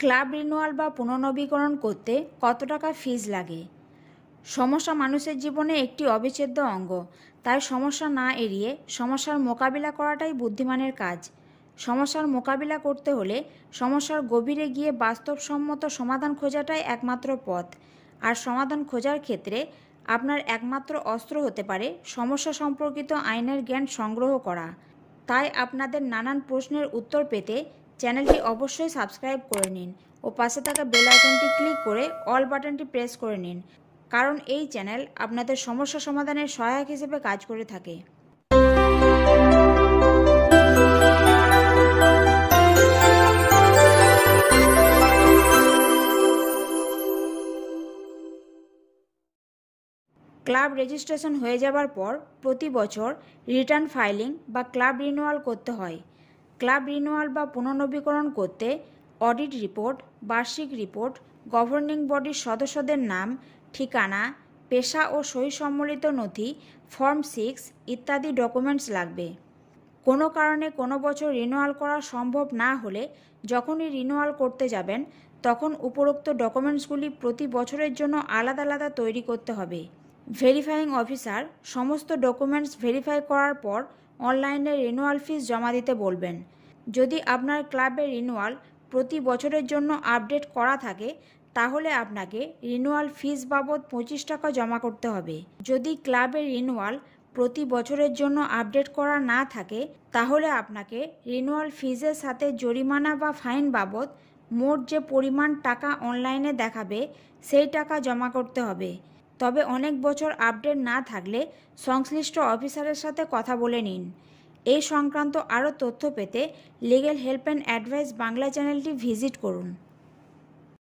club renewal বা পুনর্নবীকরণ করতে কত টাকা ফিজ লাগে সমস্যা মানুষের জীবনে একটি অবিচ্ছেদ্য অঙ্গ তাই সমস্যা না এড়িয়ে সমস্যার মোকাবিলা করাটাই বুদ্ধিমানের কাজ সমস্যার মোকাবিলা করতে হলে সমস্যার গভীরে গিয়ে বাস্তবসম্মত সমাধান খোঁজাটাই একমাত্র পথ আর সমাধান খোঁজার ক্ষেত্রে আপনার একমাত্র অস্ত্র হতে পারে সমস্যা সম্পর্কিত আইনের জ্ঞান সংগ্রহ করা তাই আপনাদের নানান প্রশ্নের উত্তর পেতে চ্যানেলটি অবশ্যই সাবস্ক্রাইব করে নিন ও পাশে থাকা বেল আইকনটি ক্লিক করে অল বাটনটি প্রেস করে নিন কারণ এই চ্যানেল আপনাদের সমস্যা সমাধানের সহায়ক হিসেবে কাজ করে থাকে ক্লাব রেজিস্ট্রেশন হয়ে যাবার পর প্রতি বছর রিটার্ন ফাইলিং বা ক্লাব রিনুয়াল করতে হয় ক্লাব রিনুয়াল বা পুনর্নবীকরণ করতে অডিট রিপোর্ট বার্ষিক রিপোর্ট গভর্নিং বডির সদস্যদের নাম ঠিকানা পেশা ও সই সম্বলিত নথি ফর্ম সিক্স ইত্যাদি ডকুমেন্টস লাগবে কোনো কারণে কোনো বছর রিনুয়াল করা সম্ভব না হলে যখনই রিনুয়াল করতে যাবেন তখন উপরোক্ত ডকুমেন্টসগুলি প্রতি বছরের জন্য আলাদা আলাদা তৈরি করতে হবে ভেরিফাইং অফিসার সমস্ত ডকুমেন্টস ভেরিফাই করার পর অনলাইনে রিনুয়াল ফিস জমা দিতে বলবেন যদি আপনার ক্লাবের রিনুয়াল প্রতি বছরের জন্য আপডেট করা থাকে তাহলে আপনাকে রিনুয়াল ফিস বাবদ পঁচিশ টাকা জমা করতে হবে যদি ক্লাবের রিনুয়াল প্রতি বছরের জন্য আপডেট করা না থাকে তাহলে আপনাকে রিনুয়াল ফিজের সাথে জরিমানা বা ফাইন বাবদ মোট যে পরিমাণ টাকা অনলাইনে দেখাবে সেই টাকা জমা করতে হবে তবে অনেক বছর আপডেট না থাকলে সংশ্লিষ্ট অফিসারের সাথে কথা বলে নিন এই সংক্রান্ত আরও তথ্য পেতে legal help and advice Bangla চ্যানেলটি ভিজিট করুন